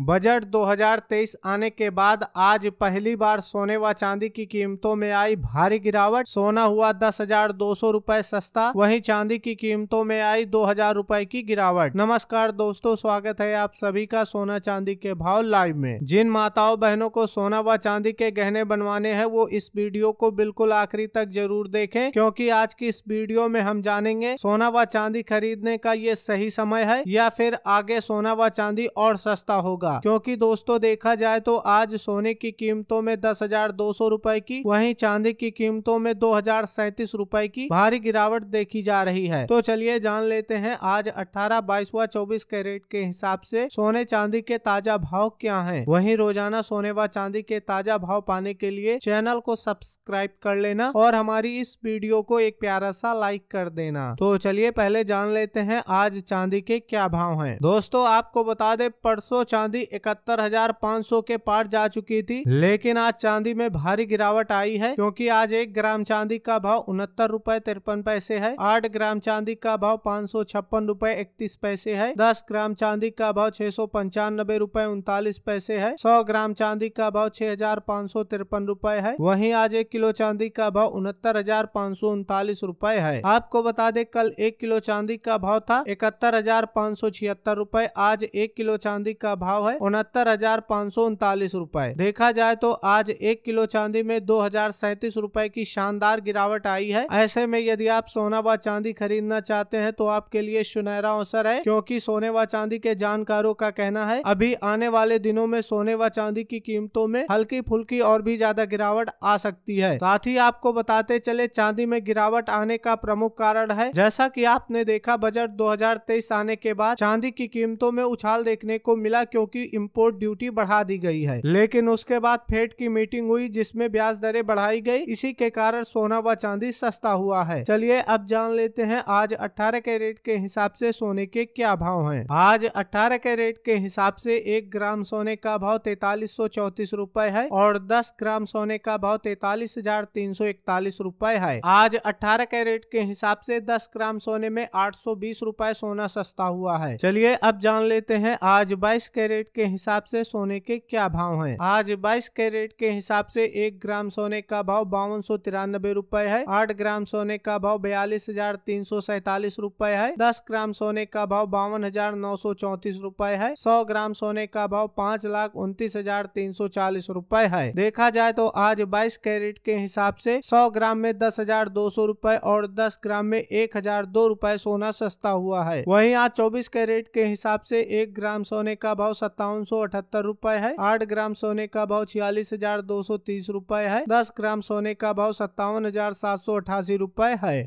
budget 2023 आने के बाद आज पहली बार सोने व चांदी की कीमतों में आई भारी गिरावट सोना हुआ दस हजार दो सौ रूपए सस्ता वहीं चांदी की कीमतों में आई दो हजार रूपए की गिरावट नमस्कार दोस्तों स्वागत है आप सभी का सोना चांदी के भाव लाइव में जिन माताओं बहनों को सोना व चांदी के गहने बनवाने हैं वो इस वीडियो को बिल्कुल आखिरी तक जरूर देखे क्यूँकी आज की इस वीडियो में हम जानेंगे सोना व चांदी खरीदने का ये सही समय है या फिर आगे सोना व चांदी और सस्ता होगा होगा क्योंकि दोस्तों देखा जाए तो आज सोने की कीमतों में दस हजार दो सौ रूपए की वही चांदी की कीमतों में दो हजार सैतीस रूपए की भारी गिरावट देखी जा रही है तो चलिए जान लेते हैं आज अठारह बाईस व चौबीस कैरेट के हिसाब से सोने चांदी के ताजा भाव क्या है वही रोजाना सोने व चांदी के ताजा भाव पाने के लिए चैनल को सब्सक्राइब कर लेना और हमारी इस वीडियो को एक प्यारा सा लाइक कर देना तो चलिए पहले जान लेते हैं आज चांदी के क्या भाव है दोस्तों आपको बता दे परसों चांदी चांदी इकहत्तर हजार पाँच सौ के पार जा चुकी थी लेकिन आज चांदी में भारी गिरावट आई है क्योंकि आज एक ग्राम चांदी का भाव उनहत्तर रूपए तिरपन पैसे है आठ ग्राम चांदी का भाव पाँच सौ छप्पन रूपए इकतीस पैसे है दस ग्राम चांदी का भाव छह सौ पंचानबे रूपए उनतालीस पैसे है सौ ग्राम चांदी का भाव छह हजार पाँच सौ तिरपन रूपए है वही आज एक किलो चांदी का भाव उनहत्तर हजार पाँच सौ उनतालीस रूपए है आपको बता दे कल एक किलो चांदी का भाव था इकहत्तर हजार पाँच सौ छिहत्तर रूपए आज एक किलो चांदी का भाव है उनहत्तर हजार पाँच सौ उनतालीस रूपए देखा जाए तो आज एक किलो चांदी में दो हजार सैतीस रूपए की शानदार गिरावट आई है ऐसे में यदि आप सोना व चांदी खरीदना चाहते हैं तो आपके लिए सुनहरा अवसर है क्योंकि सोने व चांदी के जानकारों का कहना है अभी आने वाले दिनों में सोने व चांदी की कीमतों में हल्की फुल्की और भी ज्यादा गिरावट आ सकती है साथ ही आपको बताते चले चांदी में गिरावट आने का प्रमुख कारण है जैसा की आपने देखा बजट दो आने के बाद चांदी की कीमतों में उछाल देखने को मिला क्योंकि की इम्पोर्ट ड्यूटी बढ़ा दी गई है लेकिन उसके बाद फेड की मीटिंग हुई जिसमें ब्याज दरें बढ़ाई गई इसी के कारण सोना व चांदी सस्ता हुआ है चलिए अब जान लेते हैं आज अठारह कैरेट के हिसाब से सोने के क्या भाव है आज अठारह कैरेट के हिसाब से एक ग्राम सोने का भाव तैतालीस सौ चौतीस रूपए है और दस ग्राम सोने का भाव तैतालीस हजार तीन सौ इकतालीस रूपए है आज अठारह कैरेट के हिसाब से दस ग्राम सोने में आठ सौ बीस रूपए सोना सस्ता हुआ है चलिए अब जान लेते हैं आज बाईस कैरेट कैरेट के हिसाब से सोने के क्या भाव हैं आज 22 कैरेट के हिसाब से एक ग्राम सोने का भाव बावन सौ तिरानबे रूपए है आठ ग्राम सोने का भाव बयालीस हजार तीन सौ सैतालीस रूपए है दस ग्राम सोने का भाव बावन हजार नौ सौ चौतीस रूपए है सौ ग्राम सोने का भाव पाँच लाख उनतीस हजार तीन सौ चालीस रूपए है देखा जाए तो आज बाईस कैरेट के हिसाब से सौ ग्राम में दस हजार दो सौ रूपए और दस ग्राम में एक हजार दो रूपए सोना सस्ता हुआ है वही आज चौबीस कैरेट के हिसाब से एक ग्राम सोने का भाव सत्तावन सौ अठहत्तर रूपए है आठ ग्राम सोने का भाव छियालीस हजार दो सौ तीस रूपए है दस ग्राम सोने का भाव सत्तावन हजार सात सौ अठासी रूपए है